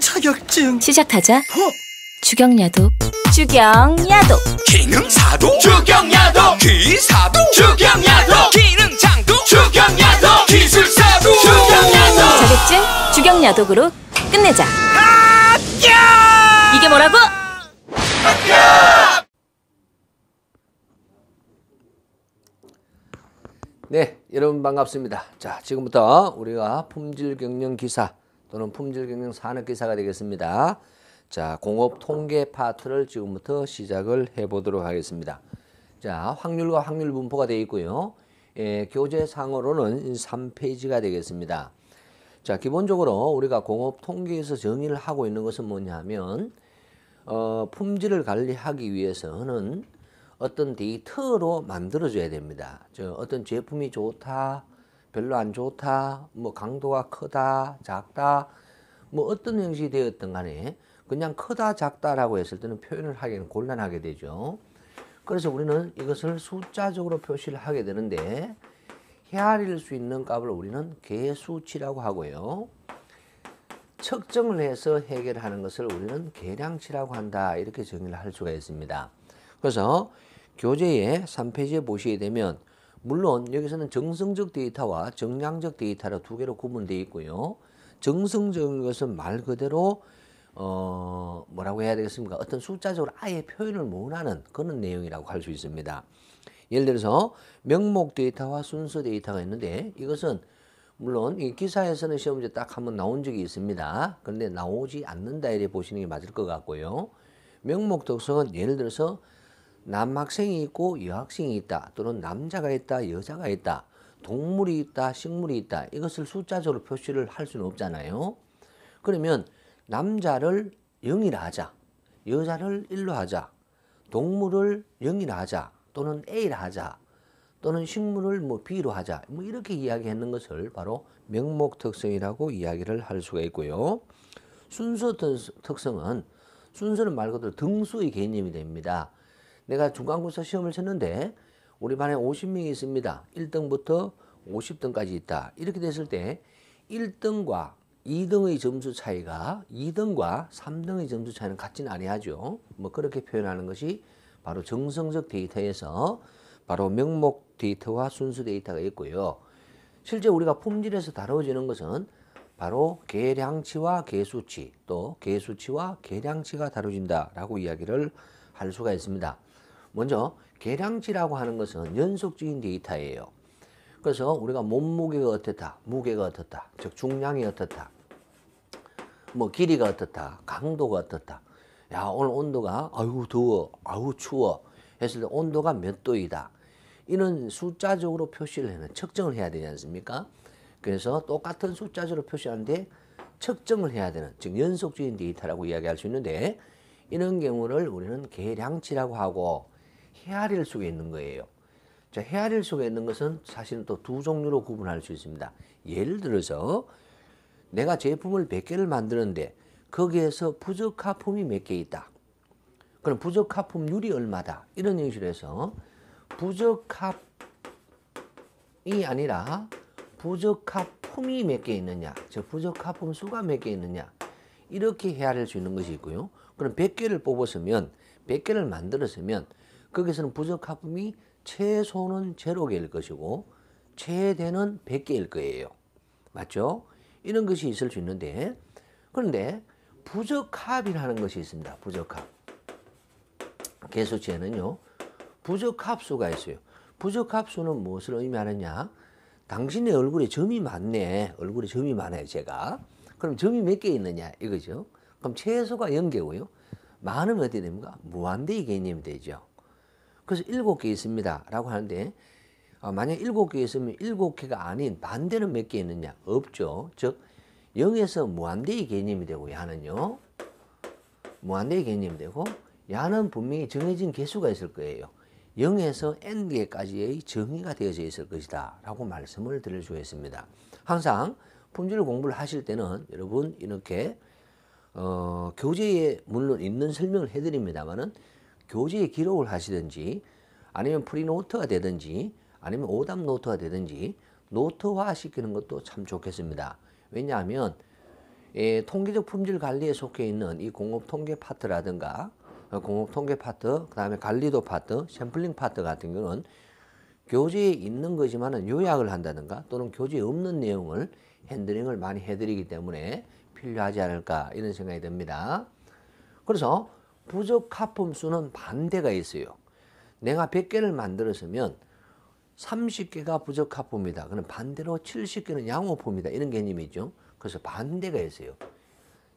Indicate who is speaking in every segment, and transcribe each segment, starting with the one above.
Speaker 1: 자격증 시작하자 어? 주경야도 주경야도 기능사도 주경야도 기사도 주경야도 기능장도 주경야도 기술사도 주경야도 자격증 주경야독으로 끝내자 이게 뭐라고? 네, 여러분 반갑습니다. 자, 지금부터 우리가 품질 경영 기사 또는 품질 경영 산업 기사가 되겠습니다. 자, 공업 통계 파트를 지금부터 시작을 해 보도록 하겠습니다. 자, 확률과 확률 분포가 되어 있고요. 예, 교재상으로는 3페이지가 되겠습니다. 자, 기본적으로 우리가 공업 통계에서 정의를 하고 있는 것은 뭐냐면 어, 품질을 관리하기 위해서는 어떤 데이터로 만들어줘야 됩니다. 저 어떤 제품이 좋다, 별로 안 좋다, 뭐 강도가 크다, 작다, 뭐 어떤 형식이 되었든 간에 그냥 크다, 작다라고 했을 때는 표현을 하기는 곤란하게 되죠. 그래서 우리는 이것을 숫자적으로 표시를 하게 되는데 헤아릴 수 있는 값을 우리는 개수치라고 하고요. 측정을 해서 해결하는 것을 우리는 계량치라고 한다 이렇게 정의를 할 수가 있습니다. 그래서 교재에 3페이지에 보시게 되면 물론 여기서는 정성적 데이터와 정량적 데이터로 두 개로 구분되어 있고요. 정성적인 것은 말 그대로 어 뭐라고 해야 되겠습니까? 어떤 숫자적으로 아예 표현을 못하는 그런 내용이라고 할 수 있습니다. 예를 들어서 명목 데이터와 순서 데이터가 있는데 이것은 물론 이 기사에서는 시험제 딱 한번 나온 적이 있습니다. 그런데 나오지 않는다 이래 보시는 게 맞을 것 같고요. 명목 독성은 예를 들어서 남학생이 있고 여학생이 있다 또는 남자가 있다 여자가 있다 동물이 있다 식물이 있다 이것을 숫자적으로 표시를 할 수는 없잖아요 그러면 남자를 0이라 하자 여자를 1로 하자 동물을 0이라 하자 또는 A라 하자 또는 식물을 뭐 B로 하자 뭐 이렇게 이야기하는 것을 바로 명목 특성이라고 이야기를 할 수가 있고요 순서 특성은 순서는 말 그대로 등수의 개념이 됩니다 내가 중간고사 시험을 쳤는데 우리 반에 50명이 있습니다. 1등부터 50등까지 있다. 이렇게 됐을 때 1등과 2등의 점수 차이가 2등과 3등의 점수 차이는 같지는 아니하죠. 뭐 그렇게 표현하는 것이 바로 정성적 데이터에서 바로 명목 데이터와 순수 데이터가 있고요. 실제 우리가 품질에서 다루어지는 것은 바로 계량치와 계수치 또 계수치와 계량치가 다루어진다라고 이야기를 할 수가 있습니다. 먼저 계량치라고 하는 것은 연속적인 데이터예요. 그래서 우리가 몸무게가 어떻다, 무게가 어떻다, 즉 중량이 어떻다, 뭐 길이가 어떻다, 강도가 어떻다. 야 오늘 온도가 아유 더워, 아유 추워 했을 때 온도가 몇 도이다. 이런 숫자적으로 표시를 해는 측정을 해야 되지 않습니까? 그래서 똑같은 숫자적으로 표시하는데 측정을 해야 되는 즉 연속적인 데이터라고 이야기할 수 있는데 이런 경우를 우리는 계량치라고 하고 헤아릴 수가 있는 거예요. 자, 헤아릴 수가 있는 것은 사실은 또 두 종류로 구분할 수 있습니다. 예를 들어서 내가 제품을 100개를 만드는데 거기에서 부적합품이 몇 개 있다. 그럼 부적합품률이 얼마다. 이런 형식으로 해서 부적합이 아니라 부적합품이 몇 개 있느냐. 즉 부적합품 수가 몇 개 있느냐. 이렇게 헤아릴 수 있는 것이 있고요. 그럼 100개를 뽑았으면 100개를 만들었으면 거기서는 부적합음이 최소는 제로 개일 것이고 최대는 100개일 거예요. 맞죠? 이런 것이 있을 수 있는데 그런데 부적합이라는 것이 있습니다. 부적합. 개수치에는요. 부적합수가 있어요. 부적합수는 무엇을 의미하느냐? 당신의 얼굴에 점이 많네. 얼굴에 점이 많아요, 제가. 그럼 점이 몇 개 있느냐? 이거죠. 그럼 최소가 0개고요. 많으면 어떻게 됩니까? 무한대의 개념이 되죠. 그래서 일곱 개 있습니다. 라고 하는데, 아, 만약 일곱 개 있으면 일곱 개가 아닌 반대는 몇 개 있느냐? 없죠. 즉, 0에서 무한대의 개념이 되고, 야는요. 무한대의 개념이 되고, 야는 분명히 정해진 개수가 있을 거예요. 0에서 n개까지의 정의가 되어져 있을 것이다 라고 말씀을 드릴 수 있습니다. 항상 품질 공부를 하실 때는 여러분 이렇게 어, 교재에 물론 있는 설명을 해드립니다만은 교재에 기록을 하시든지 아니면 프리노트가 되든지 아니면 오답 노트가 되든지 노트화 시키는 것도 참 좋겠습니다. 왜냐하면 예, 통계적 품질 관리에 속해 있는 이 공업 통계 파트라든가 어, 공업 통계 파트, 그 다음에 관리도 파트, 샘플링 파트 같은 경우는 교재에 있는 거지만 은 요약을 한다든가 또는 교재에 없는 내용을 핸들링을 많이 해드리기 때문에 필요하지 않을까 이런 생각이 듭니다. 그래서 부적합품 수는 반대가 있어요. 내가 100개를 만들었으면 30개가 부적합품이다. 그럼 반대로 70개는 양호품이다. 이런 개념이죠. 그래서 반대가 있어요.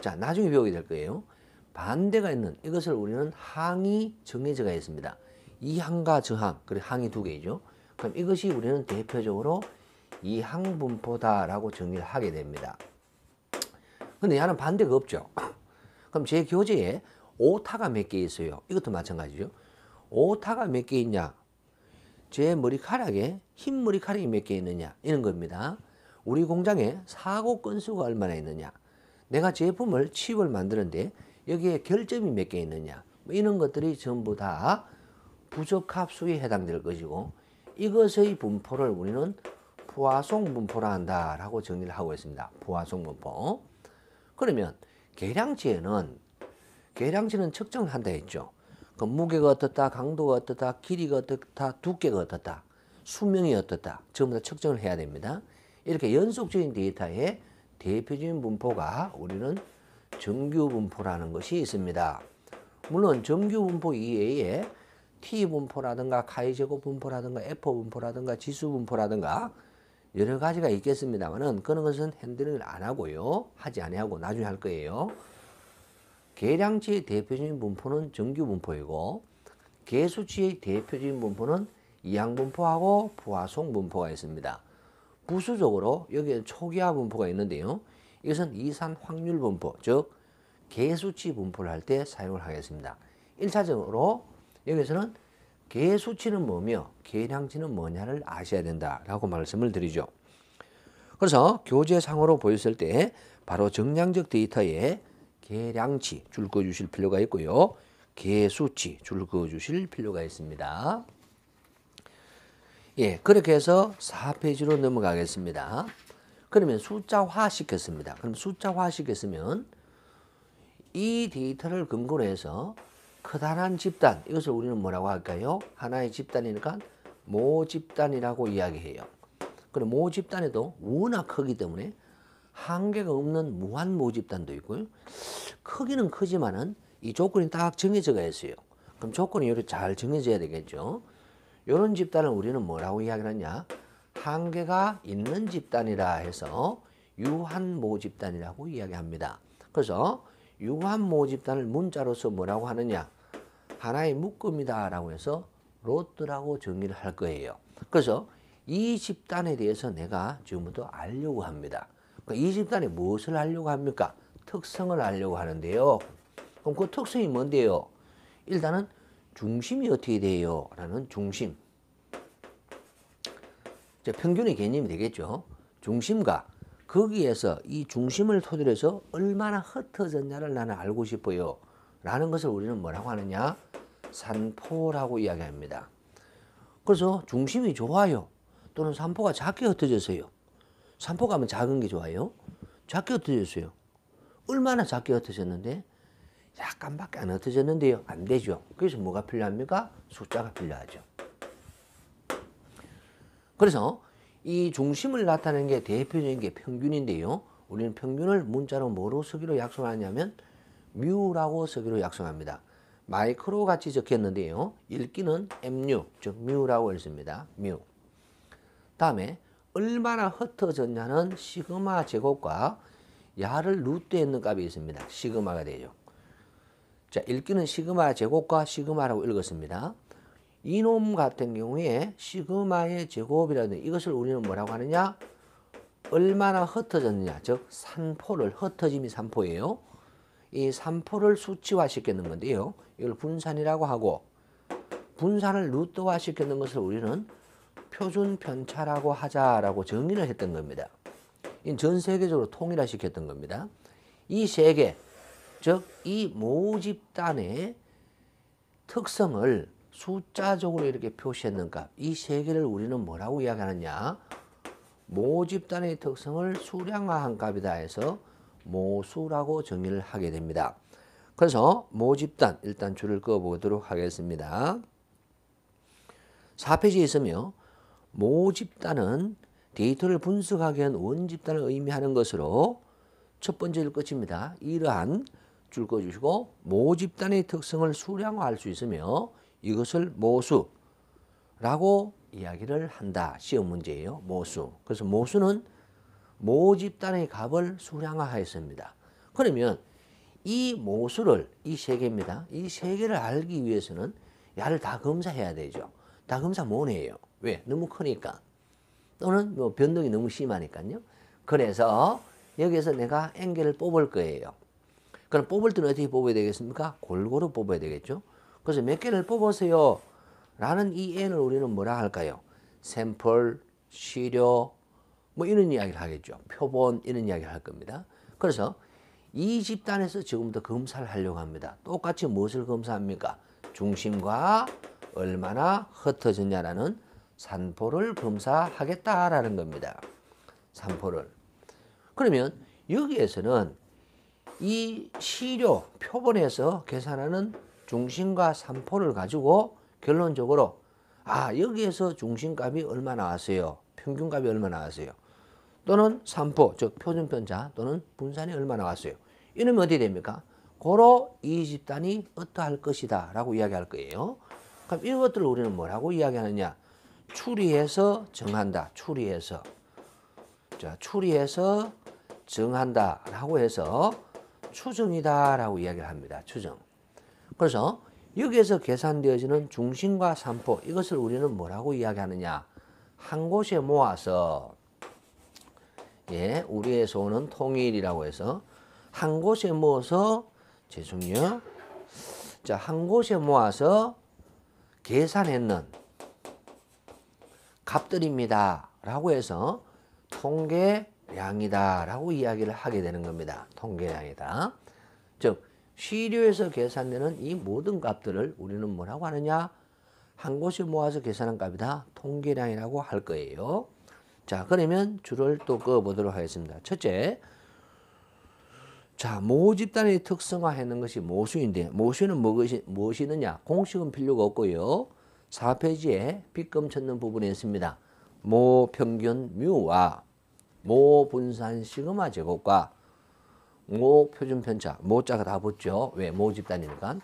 Speaker 1: 자, 나중에 배우게 될 거예요. 반대가 있는 이것을 우리는 항이 정해져가 있습니다. 이항과 저항, 그리고 항이 두 개이죠. 그럼 이것이 우리는 대표적으로 이항분포다라고 정의를 하게 됩니다. 근데 얘는 반대가 없죠. 그럼 제 교재에 오타가 몇 개 있어요. 이것도 마찬가지죠. 오타가 몇 개 있냐? 제 머리카락에 흰 머리카락이 몇 개 있느냐? 이런 겁니다. 우리 공장에 사고 건수가 얼마나 있느냐? 내가 제품을 칩을 만드는데 여기에 결점이 몇 개 있느냐? 뭐 이런 것들이 전부 다 부적합수에 해당될 것이고 이것의 분포를 우리는 부화송 분포라 한다라고 정리를 하고 있습니다. 부화송 분포. 그러면 계량치에는 계량치는 측정한다 했죠. 그 무게가 어떻다, 강도가 어떻다, 길이가 어떻다, 두께가 어떻다, 수명이 어떻다, 전부 다 측정을 해야 됩니다. 이렇게 연속적인 데이터의 대표적인 분포가 우리는 정규 분포라는 것이 있습니다. 물론 정규 분포 이외에 T 분포라든가 카이 제곱 분포라든가 F 분포라든가 지수 분포라든가 여러 가지가 있겠습니다만 그런 것은 핸들링을 안 하고요. 하지 아니하고 나중에 할 거예요. 계량치의 대표적인 분포는 정규 분포이고 개수치의 대표적인 분포는 이항 분포하고 부화송 분포가 있습니다. 부수적으로 여기에 초기화 분포가 있는데요. 이것은 이산 확률 분포, 즉 개수치 분포를 할 때 사용을 하겠습니다. 1차적으로 여기서는 개수치는 뭐며 계량치는 뭐냐를 아셔야 된다라고 말씀을 드리죠. 그래서 교재상으로 보였을 때 바로 정량적 데이터의 계량치 줄 그어주실 필요가 있고요. 개수치 줄 그어주실 필요가 있습니다. 예, 그렇게 해서 4페이지로 넘어가겠습니다. 그러면 숫자화 시켰습니다. 그럼 숫자화 시켰으면 이 데이터를 근거로 해서 커다란 집단, 이것을 우리는 뭐라고 할까요? 하나의 집단이니까 모집단이라고 이야기해요. 그럼 모집단에도 워낙 크기 때문에 한계가 없는 무한 모집단도 있고요. 크기는 크지만은 이 조건이 딱 정해져가 있어요. 그럼 조건이 이렇게 잘 정해져야 되겠죠. 이런 집단을 우리는 뭐라고 이야기하냐? 한계가 있는 집단이라 해서 유한모 집단이라고 이야기합니다. 그래서 유한모 집단을 문자로서 뭐라고 하느냐? 하나의 묶음이다라고 해서 로트라고 정의를 할 거예요. 그래서 이 집단에 대해서 내가 지금부터 알려고 합니다. 그이 그러니까 집단이 무엇을 하려고 합니까? 특성을 하려고 하는데요. 그럼 그 특성이 뭔데요? 일단은 중심이 어떻게 돼요? 라는 중심. 평균의 개념이 되겠죠. 중심과 거기에서 이 중심을 토대로 해서 얼마나 흩어졌냐를 나는 알고 싶어요. 라는 것을 우리는 뭐라고 하느냐? 산포라고 이야기합니다. 그래서 중심이 좋아요. 또는 산포가 작게 흩어져서요. 산포 가면 작은 게 좋아요? 작게 흩어졌어요. 얼마나 작게 흩어졌는데? 약간밖에 안 흩어졌는데요. 안 되죠. 그래서 뭐가 필요합니까? 숫자가 필요하죠. 그래서 이 중심을 나타내는 게 대표적인 게 평균인데요. 우리는 평균을 문자로 뭐로 쓰기로 약속하냐면 뮤라고 쓰기로 약속합니다. 마이크로 같이 적혔는데요. 읽기는 mu, 즉 뮤라고 했습니다. 뮤. 다음에 얼마나 흩어졌냐는 시그마 제곱과 야를 루트에 있는 값이 있습니다. 시그마가 되죠. 자, 읽기는 시그마 제곱과 시그마라고 읽었습니다. 이놈 같은 경우에 시그마의 제곱이라는 이것을 우리는 뭐라고 하느냐? 얼마나 흩어졌느냐. 즉, 산포를, 흩어짐이 산포예요. 이 산포를 수치화 시키는 건데요. 이걸 분산이라고 하고, 분산을 루트화 시키는 것을 우리는 표준 편차라고 하자라고 정의를 했던 겁니다. 전 세계적으로 통일화시켰던 겁니다. 이 세계, 즉 이 모집단의 특성을 숫자적으로 이렇게 표시했는 값, 이 세계를 우리는 뭐라고 이야기하느냐? 모집단의 특성을 수량화한 값이다 해서 모수라고 정의를 하게 됩니다. 그래서 모집단 일단 줄을 꺼보도록 하겠습니다. 4페이지에 있으며 모집단은 데이터를 분석하기 위한 원집단을 의미하는 것으로 첫 번째일 것입니다. 이러한 줄거주시고 모집단의 특성을 수량화할 수 있으며 이것을 모수라고 이야기를 한다. 시험 문제예요. 모수. 그래서 모수는 모집단의 값을 수량화하였습니다. 그러면 이 모수를 이세 개입니다. 이세 개를 알기 위해서는 야를 다 검사해야 되죠. 다 검사 뭐네요? 왜? 너무 크니까. 또는 뭐 변동이 너무 심하니까요. 그래서 여기에서 내가 앵겔을 뽑을 거예요. 그럼 뽑을 때는 어떻게 뽑아야 되겠습니까? 골고루 뽑아야 되겠죠. 그래서 몇 개를 뽑으세요. 라는 이 n을 우리는 뭐라 할까요? 샘플, 시료, 뭐 이런 이야기를 하겠죠. 표본 이런 이야기를 할 겁니다. 그래서 이 집단에서 지금부터 검사를 하려고 합니다. 똑같이 무엇을 검사합니까? 중심과 얼마나 흩어졌냐라는 산포를 검사하겠다라는 겁니다. 산포를. 그러면 여기에서는 이 시료 표본에서 계산하는 중심과 산포를 가지고 결론적으로 아 여기에서 중심값이 얼마 나왔어요 평균값이 얼마 나왔어요 또는 산포 즉 표준편차 또는 분산이 얼마 나왔어요 이러면 어떻게 됩니까 고로 이 집단이 어떠할 것이다 라고 이야기할 거예요 그럼 이것들을 우리는 뭐라고 이야기하느냐 추리해서 정한다. 추리해서. 자, 추리해서 정한다. 라고 해서 추정이다. 라고 이야기를 합니다. 추정. 그래서 여기에서 계산되어지는 중심과 산포 이것을 우리는 뭐라고 이야기하느냐 한 곳에 모아서 예 우리에서 오는 통일이라고 해서 한 곳에 모아서 죄송해요 자한 곳에 모아서 계산했는 값들입니다. 라고 해서 통계량이다 라고 이야기를 하게 되는 겁니다. 통계량이다. 즉 시료에서 계산되는 이 모든 값들을 우리는 뭐라고 하느냐? 한 곳에 모아서 계산한 값이다. 통계량이라고 할 거예요. 자 그러면 줄을 또 그어보도록 하겠습니다. 첫째 자, 모집단의 특성화하는 것이 모수인데 모수는 무엇이, 무엇이느냐? 공식은 필요가 없고요. 4페이지에 빗금 찾는 부분이 있습니다. 모 평균 뮤와 모 분산 시그마 제곱과 모 표준 편차, 모자가 다 붙죠. 왜? 모 집단이니까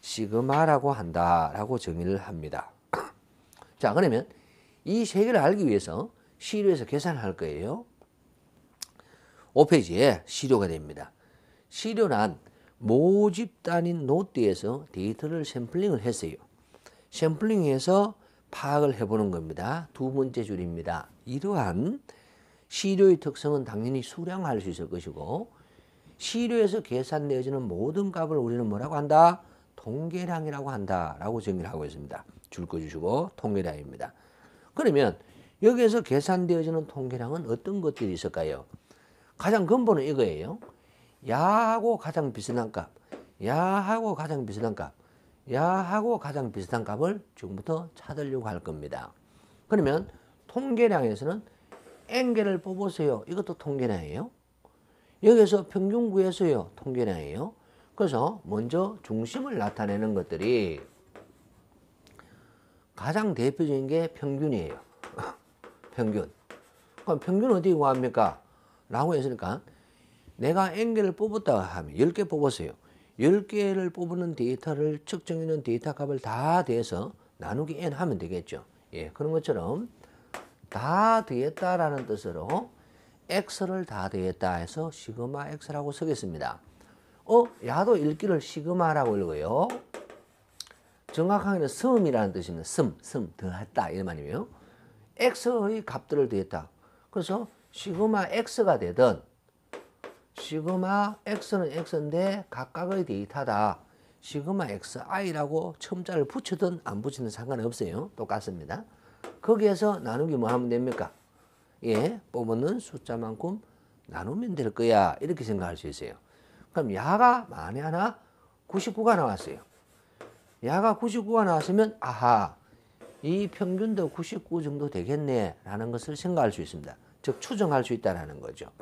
Speaker 1: 시그마라고 한다라고 정의를 합니다. 자, 그러면 이 세 개를 알기 위해서 시료에서 계산할 거예요. 5페이지에 시료가 됩니다. 시료란 모집단인 노트에서 데이터를 샘플링을 했어요. 샘플링 해서 파악을 해보는 겁니다. 두 번째 줄입니다. 이러한 시료의 특성은 당연히 수량할 수 있을 것이고 시료에서 계산되어지는 모든 값을 우리는 뭐라고 한다? 통계량이라고 한다라고 정의를 하고 있습니다. 줄거 주시고 통계량입니다. 그러면 여기에서 계산되어지는 통계량은 어떤 것들이 있을까요? 가장 근본은 이거예요. 야하고 가장 비슷한 값, 야하고 가장 비슷한 값. 야하고 가장 비슷한 값을 지금부터 찾으려고 할 겁니다. 그러면 통계량에서는 N개를 뽑으세요. 이것도 통계량이에요. 여기서 평균 구해서요. 통계량이에요. 그래서 먼저 중심을 나타내는 것들이 가장 대표적인 게 평균이에요. 평균. 그럼 평균 어디 구합니까? 라고 했으니까 내가 N개를 뽑았다 하면 10개 뽑았어요. 10개를 뽑는 데이터를 측정해놓은 데이터 값을 다대서 나누기 n 하면 되겠죠. 예, 그런 것처럼 다 되었다라는 뜻으로 x를 다 되었다 해서 시그마 x라고 쓰겠습니다. 어? 야도 읽기를 시그마라고 읽어요. 정확하게는 섬이라는 뜻입니다. 섬, 섬, 더했다 이런 말이에요. x의 값들을 더했다. 그래서 시그마 x가 되든 시그마 x는 x인데 각각의 데이터다. 시그마 xi라고 첨자를 붙이든 안 붙이든 상관없어요. 똑같습니다. 거기에서 나누기 뭐 하면 됩니까? 예, 뽑는 숫자만큼 나누면 될 거야. 이렇게 생각할 수 있어요. 그럼 야가 만에 하나 99가 나왔어요. 야가 99가 나왔으면 아하 이 평균도 99 정도 되겠네 라는 것을 생각할 수 있습니다. 즉 추정할 수 있다는 거죠.